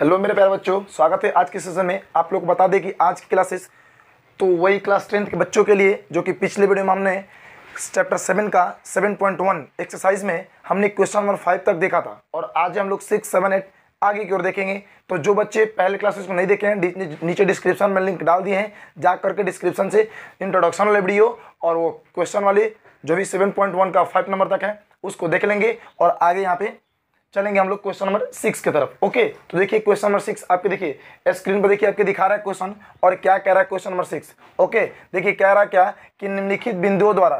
hello मेरे प्यारे बच्चों स्वागत है आज के सेशन में आप लोग बता दें कि आज की क्लासेस तो वही क्लास टेंथ के बच्चों के लिए जो कि पिछले वीडियो में हमने चैप्टर सेवन का सेवन पॉइंट वन एक्सरसाइज में हमने क्वेश्चन नंबर फाइव तक देखा था और आज हम लोग सिक्स सेवन एट आगे की ओर देखेंगे तो जो बच्चे पहले क्लासेस को नहीं देखे हैं नीचे डिस्क्रिप्शन में लिंक डाल दिए हैं जा करके डिस्क्रिप्शन से इंट्रोडक्शन वाले वीडियो और वो क्वेश्चन वाले जो भी सेवन पॉइंट वन का फाइव नंबर तक है उसको देख लेंगे और आगे यहाँ पे चलेंगे हम लोग क्वेश्चन नंबर सिक्स की तरफ ओके तो देखिए क्वेश्चन नंबर सिक्स आपके देखिए स्क्रीन पर देखिए आपके दिखा रहा है क्वेश्चन और क्या कह रहा है क्वेश्चन नंबर सिक्स ओके देखिए कह रहा क्या कि निम्नलिखित बिंदुओं द्वारा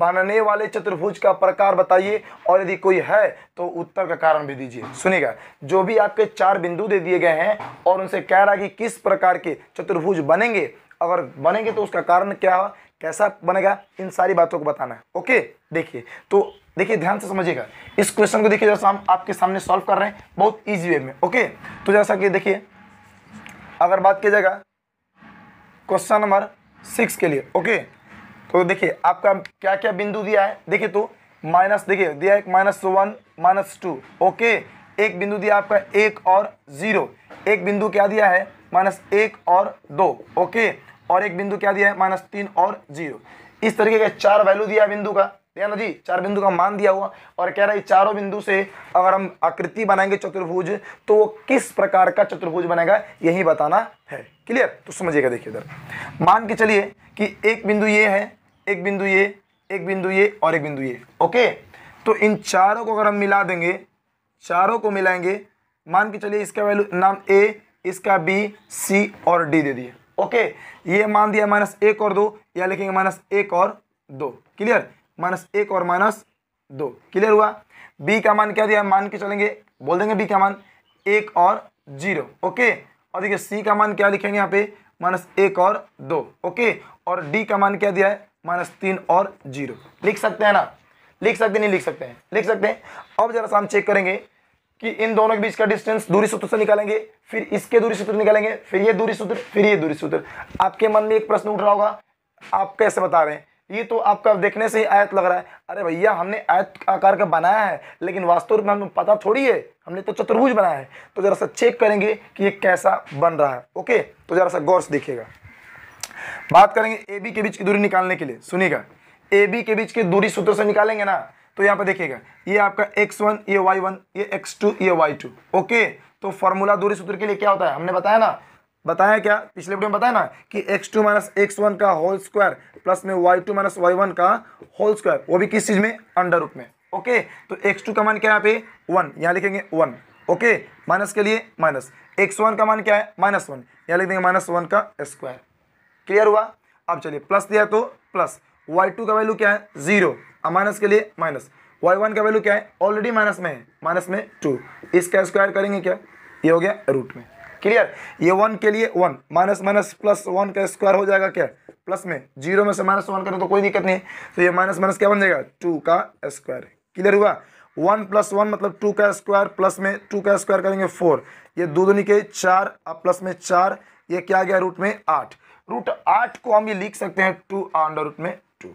बनने वाले चतुर्भुज का प्रकार बताइए और यदि कोई है तो उत्तर का कारण भी दीजिए सुनिएगा जो भी आपके चार बिंदु दे दिए गए हैं और उनसे कह रहा कि किस प्रकार के चतुर्भुज बनेंगे अगर बनेंगे तो उसका कारण क्या कैसा बनेगा इन सारी बातों को बताना है ओके देखिए तो देखिए ध्यान से समझिएगा इस क्वेश्चन को देखिए जैसा हम आपके सामने सॉल्व कर रहे हैं बहुत ईजी वे में ओके तो जैसा कि देखिए अगर बात किया जाएगा क्वेश्चन नंबर सिक्स के लिए ओके तो देखिए आपका क्या क्या बिंदु दिया है देखिए तो माइनस देखिए दिया है minus one minus two okay एक बिंदु दिया आपका एक और ज़ीरो एक बिंदु क्या दिया है माइनस एक और दो ओके और एक बिंदु क्या दिया है माइनस तीन और जीरो इस तरीके का चार वैल्यू दिया बिंदु का या ना जी चार बिंदु का मान दिया हुआ और कह रहा है चारों बिंदु से अगर हम आकृति बनाएंगे चतुर्भुज तो वो किस प्रकार का चतुर्भुज बनेगा यही बताना है क्लियर तो समझिएगा देखिए इधर मान के चलिए कि एक बिंदु ये है एक बिंदु ये एक बिंदु ये और एक बिंदु ये ओके तो इन चारों को अगर हम मिला देंगे चारों को मिलाएंगे मान के चलिए इसका वैल्यू नाम ए इसका बी सी और डी दे दिए ओके ये मान दिया माइनस एक और दो या लिखेंगे माइनस एक और दो क्लियर माइनस एक और माइनस दो क्लियर हुआ बी का मान क्या दिया मान के चलेंगे बोल देंगे बी का मान एक और जीरो ओके और देखिए सी का मान क्या लिखेंगे यहाँ पे माइनस एक और दो ओके और डी का मान क्या दिया है माइनस तीन और जीरो लिख सकते हैं ना लिख सकते नहीं लिख सकते हैं लिख सकते हैं अब जरा सा हम चेक करेंगे कि इन दोनों के बीच का डिस्टेंस दूरी सूत्र से निकालेंगे फिर इसके दूरी सूत्र निकालेंगे फिर ये दूरी सूत्र फिर ये दूरी सूत्र आपके मन में एक प्रश्न उठ रहा होगा आप कैसे बता रहे हैं ये तो आपका देखने से ही आयत लग रहा है अरे भैया हमने आयत आकार का बनाया है लेकिन वास्तव में हमें पता थोड़ी है हमने तो चतुर्भुज बनाया है तो ज़रा सा चेक करेंगे कि ये कैसा बन रहा है ओके तो ज़रा सा गौर से देखिएगा बात करेंगे ए बी के बीच की दूरी निकालने के लिए सुनिएगा ए बी के बीच की दूरी सूत्र से निकालेंगे ना तो यहाँ पर देखिएगा ये आपका एक्स वन ये वाई वन ये एक्स टू ये वाई टू ओके तो फॉर्मूला दूरी सूत्र के लिए क्या होता है हमने बताया ना बताया क्या पिछले वीडियो में बताया ना कि X two minus x one का होल स्क्वायर प्लस में Y two minus Y one का होल स्क्वायर वो भी किस चीज़ में अंडर रूप में ओके तो एक्स टू का मान क्या है पे वन यहाँ लिखेंगे वन ओके माइनस के लिए माइनस एक्स वन का मान क्या है माइनस वन यहाँ लिख देंगे माइनस वन का स्क्वायर क्लियर हुआ अब चलिए प्लस दिया तो प्लस वाई टू का वैल्यू क्या है जीरो और माइनस के लिए माइनस वाई वन का वैल्यू क्या है ऑलरेडी माइनस में है माइनस में टू इसका स्क्वायर करेंगे क्या ये हो गया रूट में क्लियर ये वन के लिए one minus minus plus one का स्क्वायर हो जाएगा क्या प्लस में जीरो में से माइनस वन करें तो कोई दिक्कत नहीं तो ये माइनस माइनस क्या बन जाएगा टू का स्क्वायर क्लियर हुआ वन प्लस वन मतलब टू का स्क्वायर प्लस में टू का स्क्वायर करेंगे फोर ये दो दूनी के चार और प्लस में चार ये क्या गया रूट में आठ रूट आठ को हम ये लिख सकते हैं टू अंडर रूट में टू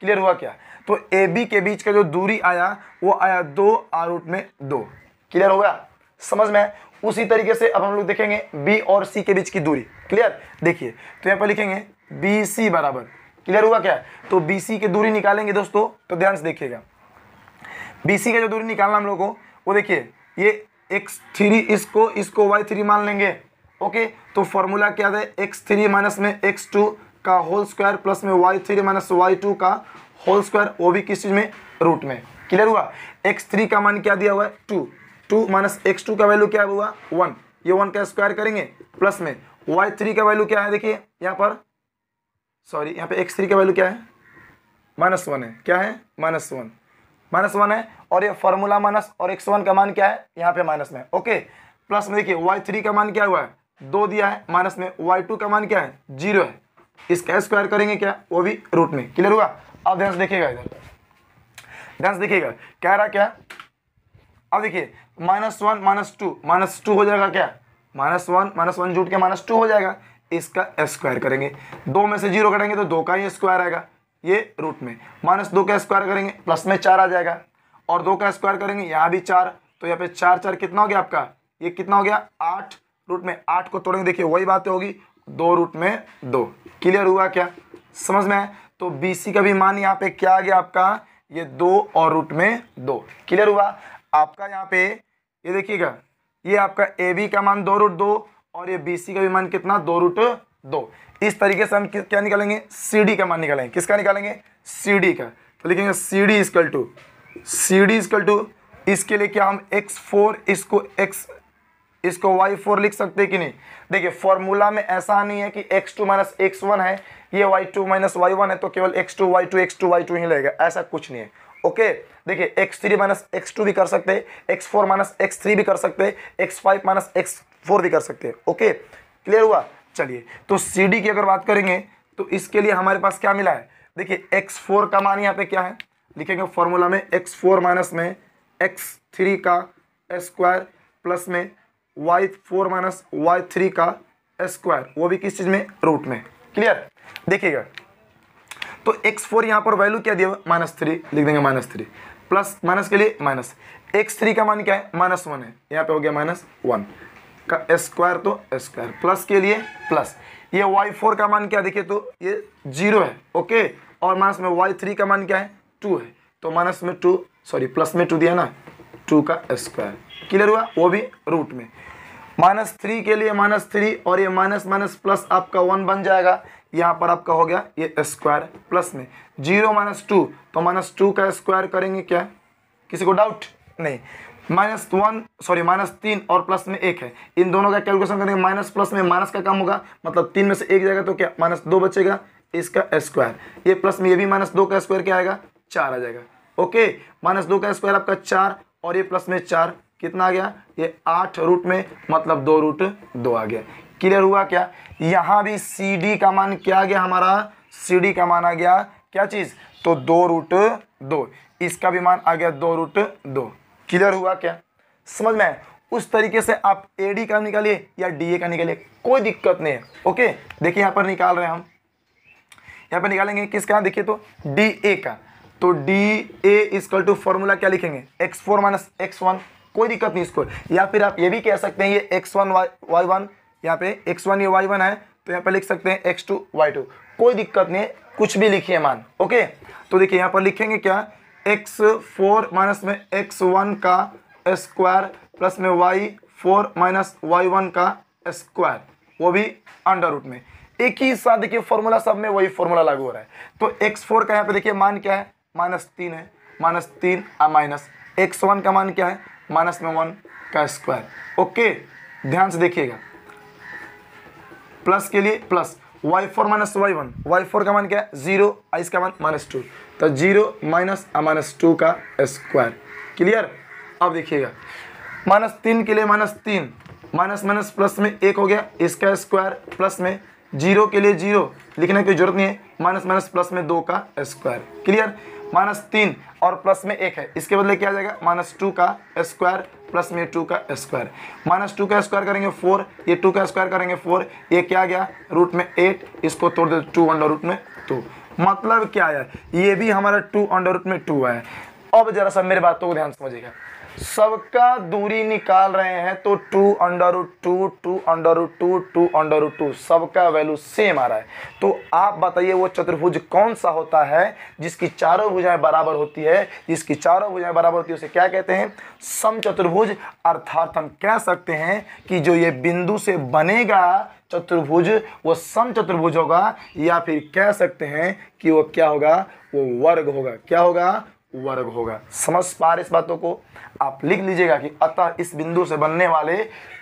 क्लियर हुआ क्या तो ए बी के बीच का जो दूरी आया वो आया दो आर रूट में दो क्लियर हो गया समझ में आए उसी तरीके से अब हम लोग देखेंगे बी और सी के बीच की दूरी क्लियर देखिए तो यहाँ पर लिखेंगे बी सी बराबर क्लियर हुआ क्या तो बी सी की दूरी निकालेंगे दोस्तों तो ध्यान से देखिएगा बी सी का जो दूरी निकालना हम लोग को वो देखिए ये एक्स थ्री इसको इसको वाई थ्री मान लेंगे ओके तो फॉर्मूला क्या है एक्स थ्री माइनस में एक्स टू का होल स्क्वायर प्लस में Y three minus Y two का होल स्क्वायर वो भी किस चीज़ में रूट में क्लियर हुआ एक्स थ्री का मान क्या दिया हुआ है two two minus x two का वैल्यू क्या हुआ वन ये वन का स्क्वायर करेंगे प्लस में वाई थ्री का वैल्यू क्या है देखिए यहाँ पर सॉरी यहाँ पे एक्स थ्री का वैल्यू क्या है माइनस वन है क्या है माइनस वन माइनस वन है और ये फॉर्मूला माइनस और एक्स वन का मान क्या है यहाँ पे माइनस में ओके प्लस में देखिए वाई थ्री का मान क्या हुआ है दो दिया है माइनस में वाई टू का मान क्या है जीरो है इसका स्क्वायर करेंगे क्या वो भी रूट में क्लियर हुआ अब ध्यान से देखिएगा इधर ध्यान से देखिएगा कह रहा क्या अब देखिए minus one minus two minus two हो जाएगा क्या माइनस वन माइनस वन जूट के माइनस टू हो जाएगा इसका स्क्वायर करेंगे दो में से जीरो करेंगे तो दो का ही स्क्वायर आएगा ये रूट में माइनस दो का स्क्वायर करेंगे प्लस में चार आ जाएगा और दो का स्क्वायर करेंगे यहाँ भी चार तो यहाँ पे चार चार कितना हो गया आपका ये कितना हो गया आठ रूट में आठ को तोड़ेंगे देखिए वही बातें होगी दो रूट में दो क्लियर हुआ क्या समझ में आए तो बी का भी मान यहाँ पे क्या आ गया आपका ये दो और रूट में दो क्लियर हुआ आपका यहाँ पे ये देखिएगा ये आपका ए बी का मान दो रूट दो और ये बी सी का भी मान कितना दो रूट दो इस तरीके से हम क्या निकालेंगे सी डी का मान निकालेंगे किसका निकालेंगे सी डी का तो लिखेंगे C D equal two C D equal two इसके लिए क्या हम एक्स फोर इसको एक्स इसको वाई फोर लिख सकते हैं कि नहीं देखिए फॉर्मूला में ऐसा नहीं है कि X two minus x one है ये Y two minus Y one है तो केवल X two Y two X two Y two ही लगेगा ऐसा कुछ नहीं है ओके देखिए X three minus x two भी कर सकते हैं X four minus X three भी कर सकते हैं X five minus X four भी कर सकते हैं ओके क्लियर हुआ चलिए तो सी डी की अगर बात करेंगे तो इसके लिए हमारे पास क्या मिला है देखिए एक्स फोर का मान यहाँ पे क्या है लिखेंगे फॉर्मूला में एक्स फोर माइनस में एक्स थ्री का स्क्वायर प्लस में Y four minus Y three का स्क्वायर वो भी किस चीज़ में रूट में क्लियर देखिएगा तो एक्स फोर यहाँ पर वैल्यू क्या दिया माइनस थ्री लिख देंगे माइनस थ्री प्लस माइनस के लिए माइनस एक्स थ्री का मान क्या है माइनस वन है यहाँ पे हो गया माइनस वन का स्क्वायर तो स्क्वायर प्लस के लिए प्लस ये वाई फोर का मान क्या देखिए तो ये जीरो है ओके और माइनस में वाई थ्री का मान क्या है टू है तो माइनस में टू सॉरी प्लस में टू दिया ना टू का स्क्वायर क्लियर हुआ वो भी रूट में माइनस थ्री के लिए माइनस थ्री और ये माइनस माइनस प्लस आपका वन बन जाएगा यहाँ पर आपका हो गया ये स्क्वायर प्लस में जीरो माइनस टू तो माइनस टू का स्क्वायर करेंगे क्या किसी को डाउट नहीं माइनस वन सॉरी माइनस तीन और प्लस में एक है इन दोनों का कैलकुलेशन करेंगे माइनस प्लस में माइनस का काम होगा मतलब तीन में से एक जाएगा तो क्या माइनस दो बचेगा इसका स्क्वायर ये प्लस में ये भी माइनस दो का स्क्वायर क्या आएगा चार आ जाएगा ओके माइनस दो का स्क्वायर आपका चार और ये प्लस में चार कितना आ गया ये आठ रूट में मतलब दो रूट दो आ गया क्लियर हुआ क्या यहाँ भी सी डी का मान क्या गया हमारा सी डी का मान आ गया क्या चीज़ तो दो रूट दो इसका भी मान आ गया दो रूट दो क्लियर हुआ क्या समझ में उस तरीके से आप ए डी का निकालिए या डी ए का निकालिए कोई दिक्कत नहीं है ओके देखिए यहाँ पर निकाल रहे हैं हम यहाँ पर निकालेंगे किसका देखिए तो डी ए का तो D A is equal to formula क्या लिखेंगे x four minus x one कोई दिक्कत नहीं इसको या फिर आप ये भी कह सकते हैं ये x one y y one यहाँ पे एक्स वन ये वाई वन है तो यहाँ पर लिख सकते हैं एक्स टू वाई टू कोई दिक्कत नहीं है कुछ भी लिखिए मान ओके तो देखिए यहाँ पर लिखेंगे क्या एक्स फोर माइनस में एक्स वन का स्क्वायर प्लस में Y four minus Y one का स्क्वायर वो भी अंडर रूट में एक ही साथ देखिए फॉर्मूला सब में वही फॉर्मूला लागू हो रहा है तो एक्स फोर का यहाँ पे देखिए मान क्या है माइनस तीन है माइनस तीन और माइनस एक्स वन का मान क्या है माइनस में वन का स्क्वायर ओके ध्यान से देखिएगा प्लस के लिए plus y four minus Y one y four का मान क्या है जीरो तो आइस का मान माइनस टू तो जीरो माइनस माइनस टू का स्क्वायर क्लियर अब देखिएगा माइनस तीन के लिए माइनस तीन माइनस माइनस प्लस में एक हो गया इसका स्क्वायर प्लस में जीरो के लिए जीरो लिखने की जरूरत नहीं है माइनस माइनस प्लस में दो का स्क्वायर क्लियर माइनस तीन और प्लस में एक है इसके बदले क्या आ जाएगा माइनस टू का स्क्वायर प्लस में टू का स्क्वायर माइनस टू का स्क्वायर करेंगे फोर ये टू का स्क्वायर करेंगे फोर ये क्या गया रूट में एट इसको तोड़ दे टू अंडर रूट में टू मतलब क्या है ये भी हमारा टू अंडर रूट में टू है अब जरा सा मेरे बातों को ध्यान समझिएगा सबका दूरी निकाल रहे हैं तो two under root two two under root two two under root two सबका वैल्यू सेम आ रहा है तो आप बताइए वो चतुर्भुज कौन सा होता है जिसकी चारों भुजाएं बराबर होती है जिसकी चारों भुजाएं बराबर होती है उसे क्या कहते हैं सम चतुर्भुज अर्थात हम कह सकते हैं कि जो ये बिंदु से बनेगा चतुर्भुज वो सम चतुर्भुज होगा या फिर कह सकते हैं कि वो क्या होगा वो वर्ग होगा क्या होगा वर्ग होगा समझ पा रहे इस बातों को आप लिख लीजिएगा कि अतः इस बिंदु से बनने वाले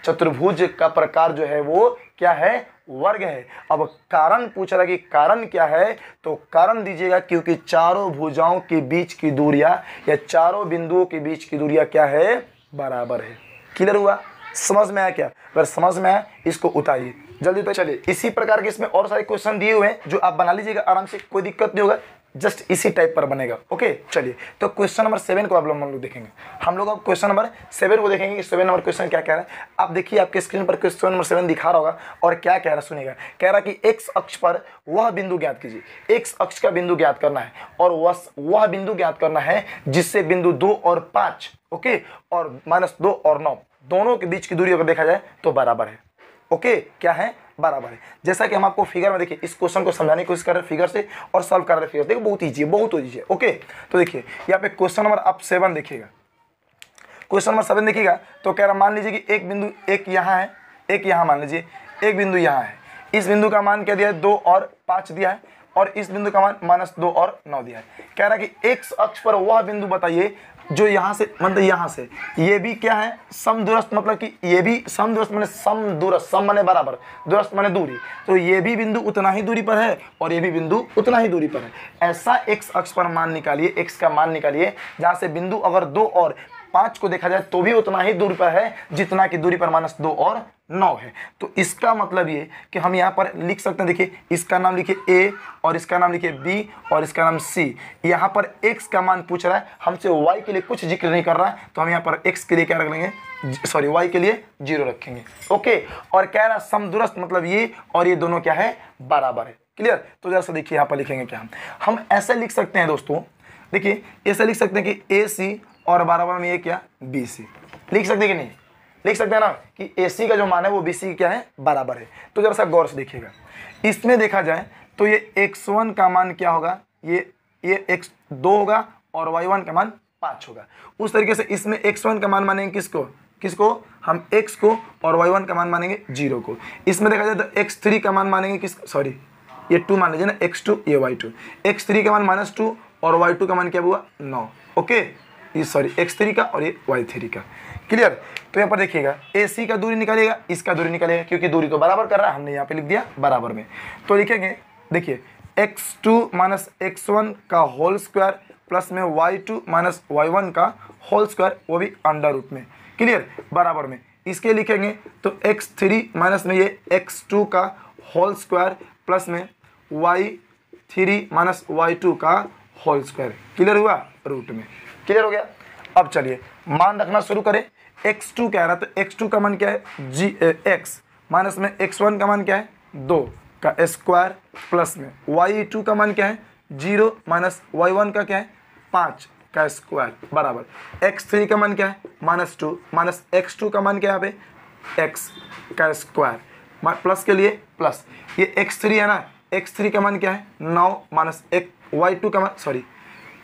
चतुर्भुज का प्रकार जो है वो क्या है वर्ग है अब कारण पूछ रहा कि कारण क्या है तो कारण दीजिएगा क्योंकि चारों भुजाओं के बीच की दूरियां या चारों बिंदुओं के बीच की दूरियां क्या है बराबर है क्लियर हुआ समझ में आया क्या अगर समझ में आया इसको उतारिए जल्दी तो चलिए इसी प्रकार के इसमें और सारे क्वेश्चन दिए हुए हैं जो आप बना लीजिएगा आराम से कोई दिक्कत नहीं होगा जस्ट इसी टाइप पर बनेगा ओके चलिए तो क्वेश्चन नंबर सेवन को आप लोग हम लोग देखेंगे हम लोग अब क्वेश्चन नंबर सेवन को देखेंगे सेवन नंबर क्वेश्चन क्या कह रहा है आप देखिए आपके स्क्रीन पर क्वेश्चन नंबर सेवन दिखा रहा होगा और क्या कह रहा है सुनेगा कह रहा है कि एक्स अक्ष पर वह बिंदु ज्ञात कीजिए एक्स अक्ष का बिंदु ज्ञात करना है और वह बिंदु ज्ञात करना है जिससे बिंदु दो और पाँच ओके और माइनस दो और नौ दोनों के बीच की दूरी अगर देखा जाए तो बराबर है ओके क्या है बराबर है जैसा कि हम आपको फिगर में देखिए इस क्वेश्चन को समझाने की कोशिश कर रहे हैं फिगर से और सॉल्व कर रहे हैं फिगर देखिए बहुत ईजी है बहुत ईजी है ओके तो देखिए यहाँ पे क्वेश्चन नंबर आप सेवन देखिएगा क्वेश्चन नंबर सेवन देखिएगा तो कह रहा मान लीजिए कि एक बिंदु एक यहाँ है एक यहाँ मान लीजिए एक बिंदु यहाँ है इस बिंदु का मान क्या दिया है दो और पाँच दिया है और इस बिंदु का मान माइनस दो और नौ दिया है कह रहा है कि एक अक्ष पर वह बिंदु बताइए जो यहाँ से मतलब यहाँ से ये भी क्या है सम दूरस्थ मतलब कि ये भी सम दूरस्थ मैंने सम दूरस्थ सम मैंने बराबर दूरस्थ मैंने दूरी तो ये भी बिंदु उतना ही दूरी पर है और ये भी बिंदु उतना ही दूरी पर है ऐसा एक्स अक्ष पर मान निकालिए एक्स का मान निकालिए जहाँ से बिंदु अगर दो और पाँच को देखा जाए तो भी उतना ही दूरी पर है जितना की दूरी पर मानस दो और नौ है तो इसका मतलब ये कि हम यहाँ पर लिख सकते हैं देखिए इसका नाम लिखिए ए और इसका नाम लिखिए बी और इसका नाम सी यहाँ पर एक्स का मान पूछ रहा है हमसे वाई के लिए कुछ जिक्र नहीं कर रहा है तो हम यहाँ पर एक्स के लिए क्या रख लेंगे सॉरी वाई के लिए जीरो रखेंगे ओके और कह रहा है समदुरस्त मतलब ये और ये दोनों क्या है बराबर है क्लियर तो जरा सा देखिए यहाँ पर लिखेंगे क्या हम हम ऐसे लिख सकते हैं दोस्तों देखिए ऐसे लिख सकते हैं कि ए सी और बराबर में ये क्या बी सी लिख सकते हैं कि नहीं लिख सकते हैं ना कि ए सी का जो मान है वो बी सी क्या है बराबर है तो जरा सा गौर से देखिएगा इसमें देखा जाए तो ये एक्स वन का मान क्या होगा ये ये एक्स दो होगा और वाई वन का मान पाँच होगा उस तरीके से इसमें एक्स वन का मान मानेंगे किसको किसको हम एक्स को और वाई वन का मान मानेंगे जीरो को इसमें देखा जाए तो एक्स थ्री का मान मानेंगे किस सॉरी ये टू मान लीजिए ना एक्स टू ये वाई टू एक्स थ्री का मान माइनस टू और वाई टू का मान क्या हुआ नौ ओके ये सॉरी एक्स थ्री का और ये वाई थ्री का क्लियर तो यहाँ पर देखिएगा ए सी का दूरी निकालेगा इसका दूरी निकालेगा क्योंकि दूरी को तो बराबर कर रहा है हमने यहाँ पे लिख दिया बराबर में तो लिखेंगे देखिए x two minus x one का होल स्क्वायर प्लस में Y two minus Y one का होल स्क्वायर वो भी अंडर रूट में क्लियर बराबर में इसके लिखेंगे तो एक्स थ्री माइनस में ये एक्स टू का होल स्क्वायर प्लस में Y three minus Y two का होल स्क्वायर क्लियर हुआ रूट में क्लियर हो गया अब चलिए मान रखना शुरू करें एक्स टू क्या रहा है तो एक्स टू का मान क्या है जी एक्स माइनस में एक्स वन का मान क्या है दो का स्क्वायर प्लस में वाई टू का मान क्या है जीरो माइनस वाई वन का क्या है पाँच का स्क्वायर बराबर एक्स थ्री का मान क्या है minus two minus x two का मान क्या है यहाँ पे एक्स का स्क्वायर प्लस के लिए प्लस ये एक्स थ्री है ना एक्स थ्री का मान क्या है नौ माइनस एक वाई टू का मान सॉरी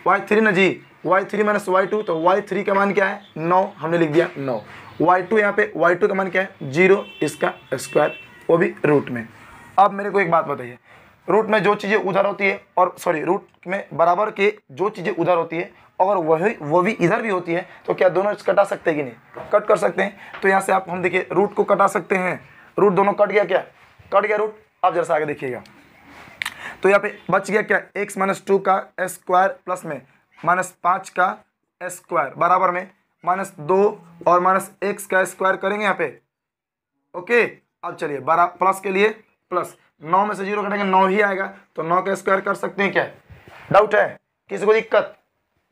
वाई थ्री ना जी y three minus Y two तो वाई थ्री का मान क्या है नौ हमने लिख दिया नौ वाई टू यहाँ पे वाई टू का मान क्या है जीरो इसका स्क्वायर वो भी रूट में अब मेरे को एक बात बताइए रूट में जो चीज़ें उधर होती है और सॉरी रूट में बराबर के जो चीज़ें उधर होती है अगर वही वो भी इधर भी होती है तो क्या दोनों कटा सकते हैं कि नहीं कट कर सकते हैं तो यहाँ से आप हम देखिए रूट को कटा सकते हैं रूट दोनों कट गया क्या कट गया रूट आप जरा सा आगे देखिएगा तो यहाँ पे बच गया क्या एक्स माइनस टू का स्क्वायर प्लस में माइनस पाँच का स्क्वायर बराबर में माइनस दो और माइनस एक्स का स्क्वायर करेंगे यहाँ पे ओके अब चलिए बारह प्लस के लिए प्लस नौ में से जीरो कटेंगे नौ ही आएगा तो नौ का स्क्वायर कर सकते हैं क्या डाउट है किसी को दिक्कत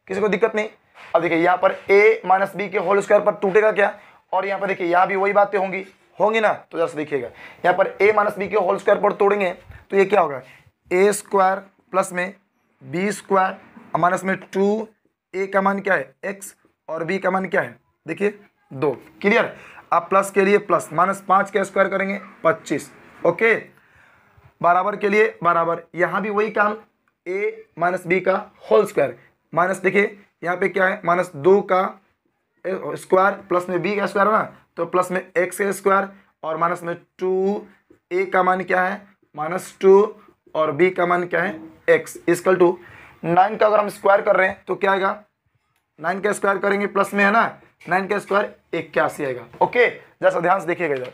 किसी को दिक्कत नहीं अब देखिए यहाँ पर ए माइनस बी के होल स्क्वायर पर टूटेगा क्या और यहाँ पर देखिए यहाँ भी वही बातें होंगी होंगी ना तो जैसे देखिएगा यहाँ पर ए माइनस बी के होल स्क्वायर पर तोड़ेंगे तो ये क्या होगा ए स्क्वायर प्लस में बी स्क्वायर हमारे इसमें टू ए का मान क्या है एक्स और बी का मान क्या है देखिए दो क्लियर आप प्लस के लिए प्लस माइनस पाँच का स्क्वायर करेंगे पच्चीस ओके बराबर के लिए बराबर यहाँ भी वही काम ए माइनस बी का होल स्क्वायर माइनस देखिए यहाँ पे क्या है माइनस दो का स्क्वायर प्लस में बी का स्क्वायर है ना तो प्लस में एक्स का स्क्वायर और माइनस में टू ए का मान क्या है माइनस टू और बी का मान क्या है एक्स इसकल टू नाइन का अगर हम स्क्वायर कर रहे हैं तो क्या आएगा नाइन का स्क्वायर करेंगे प्लस में है ना नाइन का स्क्वायर इक्यासी आएगा ओके जैसा ध्यान से देखिएगा इधर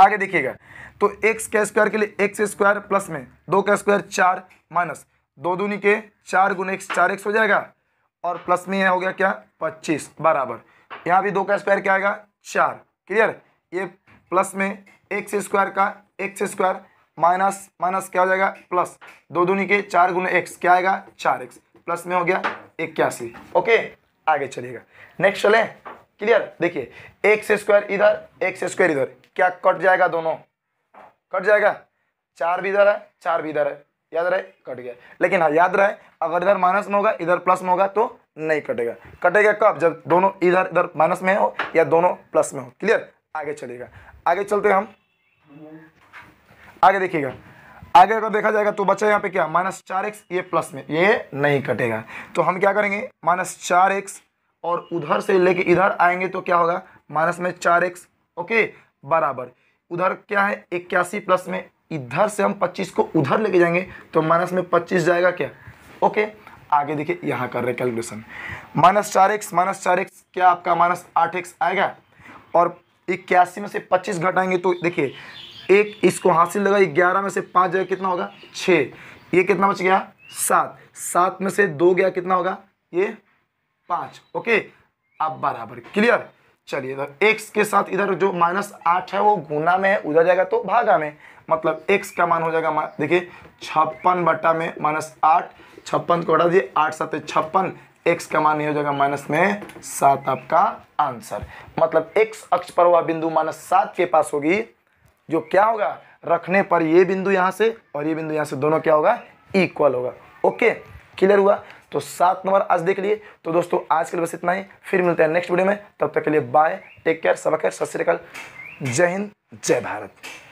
आगे देखिएगा तो एक्स के स्क्वायर के लिए एक्स स्क्वायर प्लस में दो का स्क्वायर चार माइनस दो दूनी के चार गुण एक्स चार एक्स हो जाएगा और प्लस में यह हो गया क्या पच्चीस बराबर यहाँ भी दो का स्क्वायर क्या आएगा चार क्लियर ये प्लस में एक्स स्क्वायर का एक्स स्क्वायर माइनस माइनस क्या हो जाएगा प्लस दो दूनी के चार गुना एक्स क्या आएगा चार एक्स प्लस में हो गया इक्यासी ओके आगे चलिएगा नेक्स्ट चले क्लियर देखिए एक्स स्क्वायर इधर एक्स स्क्वायर इधर क्या कट जाएगा दोनों कट जाएगा चार भी इधर है चार भी इधर है याद रहे कट गया लेकिन हाँ याद रहे अगर इधर माइनस में होगा इधर प्लस में होगा तो नहीं कटेगा कटेगा कब जब दोनों इधर इधर माइनस में हो या दोनों प्लस में हो क्लियर आगे चलेगा आगे चलते हम आगे देखिएगा आगे अगर देखा जाएगा तो बचा यहाँ पे क्या माइनस चार एक्स ये प्लस में ये नहीं कटेगा तो हम क्या करेंगे माइनस चार एक्स और उधर से लेके इधर आएंगे तो क्या होगा माइनस में चार एक्स ओके बराबर उधर क्या है इक्यासी प्लस में इधर से हम पच्चीस को उधर लेके जाएंगे तो माइनस में पच्चीस जाएगा क्या ओके आगे देखिए यहाँ कर रहे कैलकुलेशन माइनस चार एक्स माइनस चार एक्स क्या आपका माइनस आठ एक्स आएगा और इक्यासी में से पच्चीस घटाएंगे तो देखिए एक इसको हासिल लगा ग्यारह में से पाँच जगह कितना होगा छः ये कितना बच गया सात सात में से दो गया कितना होगा ये पाँच ओके अब बराबर क्लियर चलिए इधर तो एक्स के साथ इधर जो माइनस आठ है वो गुना में है उधर जाएगा तो भागा में मतलब एक्स का मान हो जाएगा देखिए छप्पन बटा में माइनस आठ छप्पन को बढ़ा दिए आठ सात छप्पन एक्स का मान ये हो जाएगा माइनस में सात आपका आंसर मतलब एक्स अक्ष पर हुआ बिंदु माइनस सात के पास होगी जो क्या होगा रखने पर ये बिंदु यहाँ से और ये बिंदु यहाँ से दोनों क्या होगा इक्वल होगा ओके क्लियर हुआ तो सात नंबर आज देख लिए तो दोस्तों आज के लिए बस इतना ही फिर मिलते हैं नेक्स्ट वीडियो में तब तक के लिए बाय टेक केयर सबक सत श्रीकाल जय हिंद जय भारत